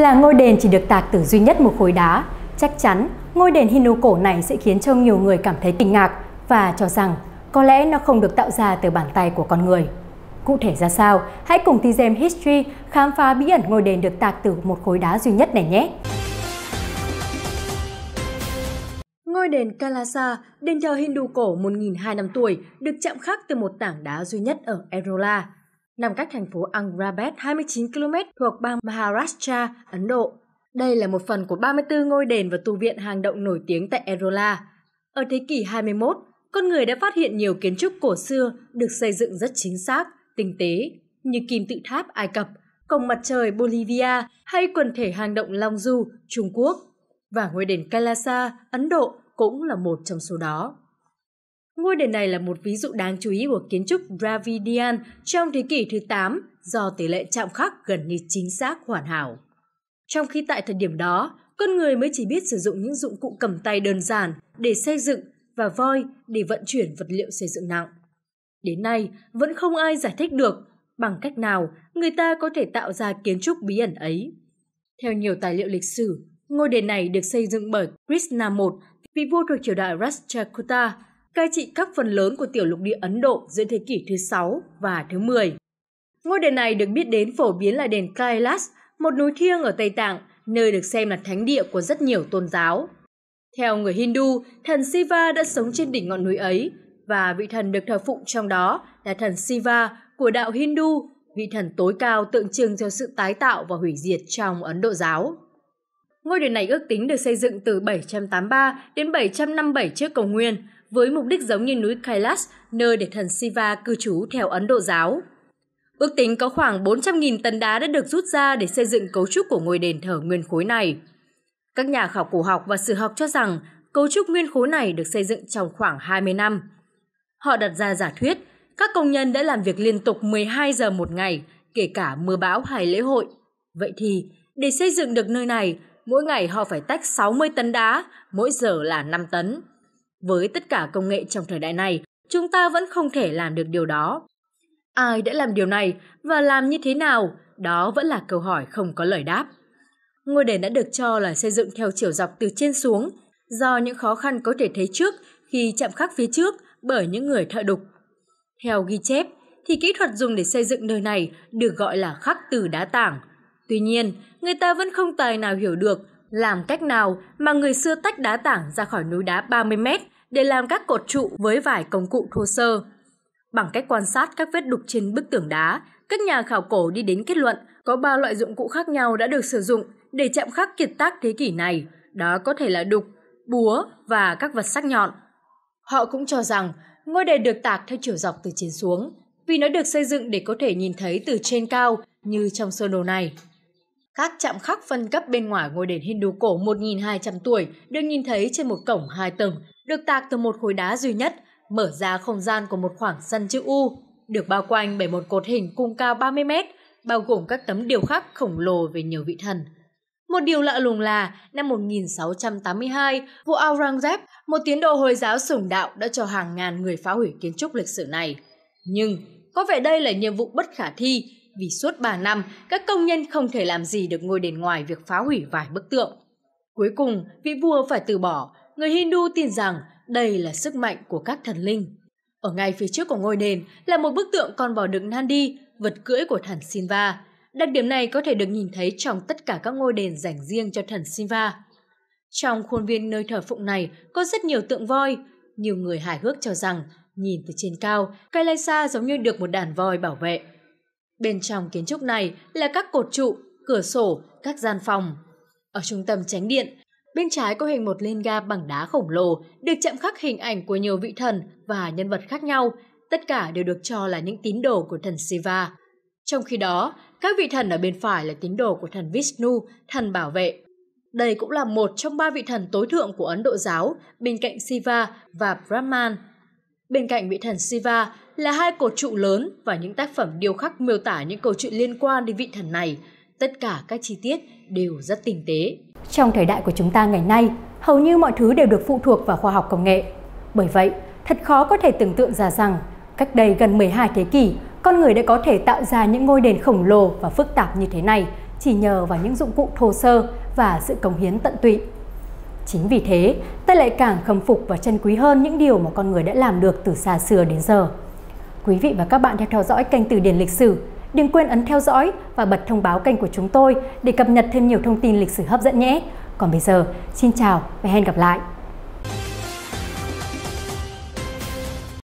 là ngôi đền chỉ được tạc từ duy nhất một khối đá. Chắc chắn, ngôi đền Hindu cổ này sẽ khiến cho nhiều người cảm thấy kinh ngạc và cho rằng có lẽ nó không được tạo ra từ bàn tay của con người. Cụ thể ra sao? Hãy cùng Tizem History khám phá bí ẩn ngôi đền được tạc từ một khối đá duy nhất này nhé! Ngôi đền Kalasa, đền thờ Hindu cổ 1.200 tuổi, được chạm khắc từ một tảng đá duy nhất ở Erola, nằm cách thành phố Angradabad 29 km thuộc bang Maharashtra, Ấn Độ. Đây là một phần của 34 ngôi đền và tu viện hàng động nổi tiếng tại Erola. Ở thế kỷ 21, con người đã phát hiện nhiều kiến trúc cổ xưa được xây dựng rất chính xác, tinh tế, như kim tự tháp Ai Cập, cổng mặt trời Bolivia hay quần thể hang động Long Du, Trung Quốc. Và ngôi đền Kailasa, Ấn Độ cũng là một trong số đó. Ngôi đền này là một ví dụ đáng chú ý của kiến trúc Dravidian trong thế kỷ thứ 8 do tỷ lệ chạm khắc gần như chính xác hoàn hảo. Trong khi tại thời điểm đó, con người mới chỉ biết sử dụng những dụng cụ cầm tay đơn giản để xây dựng và voi để vận chuyển vật liệu xây dựng nặng. Đến nay, vẫn không ai giải thích được bằng cách nào người ta có thể tạo ra kiến trúc bí ẩn ấy. Theo nhiều tài liệu lịch sử, ngôi đền này được xây dựng bởi Krishna I, vị vua thuộc triều đại Rashtrakuta cai trị các phần lớn của tiểu lục địa Ấn Độ giữa thế kỷ thứ 6 và thứ 10. Ngôi đền này được biết đến phổ biến là đền Kailas, một núi thiêng ở Tây Tạng, nơi được xem là thánh địa của rất nhiều tôn giáo. Theo người Hindu, thần Shiva đã sống trên đỉnh ngọn núi ấy và vị thần được thờ phụng trong đó là thần Shiva của đạo Hindu, vị thần tối cao tượng trưng cho sự tái tạo và hủy diệt trong Ấn Độ giáo. Ngôi đền này ước tính được xây dựng từ 783 đến 757 trước Công nguyên, với mục đích giống như núi Kailash, nơi để thần Shiva cư trú theo Ấn Độ giáo. Ước tính có khoảng 400.000 tấn đá đã được rút ra để xây dựng cấu trúc của ngôi đền thờ nguyên khối này. Các nhà khảo cổ học và sử học cho rằng cấu trúc nguyên khối này được xây dựng trong khoảng 20 năm. Họ đặt ra giả thuyết các công nhân đã làm việc liên tục 12 giờ một ngày, kể cả mưa bão hay lễ hội. Vậy thì, để xây dựng được nơi này, mỗi ngày họ phải tách 60 tấn đá, mỗi giờ là 5 tấn. Với tất cả công nghệ trong thời đại này, chúng ta vẫn không thể làm được điều đó. Ai đã làm điều này và làm như thế nào? Đó vẫn là câu hỏi không có lời đáp. Ngôi đền đã được cho là xây dựng theo chiều dọc từ trên xuống, do những khó khăn có thể thấy trước khi chạm khắc phía trước bởi những người thợ đục. Theo ghi chép, thì kỹ thuật dùng để xây dựng nơi này được gọi là khắc từ đá tảng. Tuy nhiên, người ta vẫn không tài nào hiểu được làm cách nào mà người xưa tách đá tảng ra khỏi núi đá 30 mét để làm các cột trụ với vài công cụ thô sơ. Bằng cách quan sát các vết đục trên bức tường đá, các nhà khảo cổ đi đến kết luận có ba loại dụng cụ khác nhau đã được sử dụng để chạm khắc kiệt tác thế kỷ này, đó có thể là đục, búa và các vật sắc nhọn. Họ cũng cho rằng ngôi đền được tạc theo chiều dọc từ trên xuống, vì nó được xây dựng để có thể nhìn thấy từ trên cao như trong sơ đồ này. Các chạm khắc phân cấp bên ngoài ngôi đền Hindu cổ 1.200 tuổi được nhìn thấy trên một cổng hai tầng được tạc từ một khối đá duy nhất, mở ra không gian của một khoảng sân chữ U, được bao quanh bởi một cột hình cung cao 30 mét, bao gồm các tấm điều khắc khổng lồ về nhiều vị thần. Một điều lạ lùng là, năm 1682, vua Aurangzeb, một tiến đồ Hồi giáo sủng đạo đã cho hàng ngàn người phá hủy kiến trúc lịch sử này. Nhưng, có vẻ đây là nhiệm vụ bất khả thi vì suốt 3 năm, các công nhân không thể làm gì được ngôi đền ngoài việc phá hủy vài bức tượng. Cuối cùng, vị vua phải từ bỏ người Hindu tin rằng đây là sức mạnh của các thần linh. Ở ngay phía trước của ngôi đền là một bức tượng con bò đực Nandi, vật cưỡi của thần Sinva. Đặc điểm này có thể được nhìn thấy trong tất cả các ngôi đền dành riêng cho thần Sinva. Trong khuôn viên nơi thờ phụng này có rất nhiều tượng voi. Nhiều người hài hước cho rằng, nhìn từ trên cao, Kailasa giống như được một đàn voi bảo vệ. Bên trong kiến trúc này là các cột trụ, cửa sổ, các gian phòng. Ở trung tâm tránh điện Bên trái có hình một liên ga bằng đá khổng lồ, được chạm khắc hình ảnh của nhiều vị thần và nhân vật khác nhau. Tất cả đều được cho là những tín đồ của thần Shiva. Trong khi đó, các vị thần ở bên phải là tín đồ của thần Vishnu, thần bảo vệ. Đây cũng là một trong ba vị thần tối thượng của Ấn Độ giáo, bên cạnh Shiva và Brahman. Bên cạnh vị thần Shiva là hai cột trụ lớn và những tác phẩm điêu khắc miêu tả những câu chuyện liên quan đến vị thần này. Tất cả các chi tiết đều rất tinh tế. Trong thời đại của chúng ta ngày nay, hầu như mọi thứ đều được phụ thuộc vào khoa học công nghệ. Bởi vậy, thật khó có thể tưởng tượng ra rằng cách đây gần 12 thế kỷ, con người đã có thể tạo ra những ngôi đền khổng lồ và phức tạp như thế này chỉ nhờ vào những dụng cụ thô sơ và sự cống hiến tận tụy. Chính vì thế, ta lại càng khâm phục và trân quý hơn những điều mà con người đã làm được từ xa xưa đến giờ. Quý vị và các bạn theo theo dõi kênh Từ điển lịch sử Đừng quên ấn theo dõi và bật thông báo kênh của chúng tôi để cập nhật thêm nhiều thông tin lịch sử hấp dẫn nhé. Còn bây giờ, xin chào và hẹn gặp lại!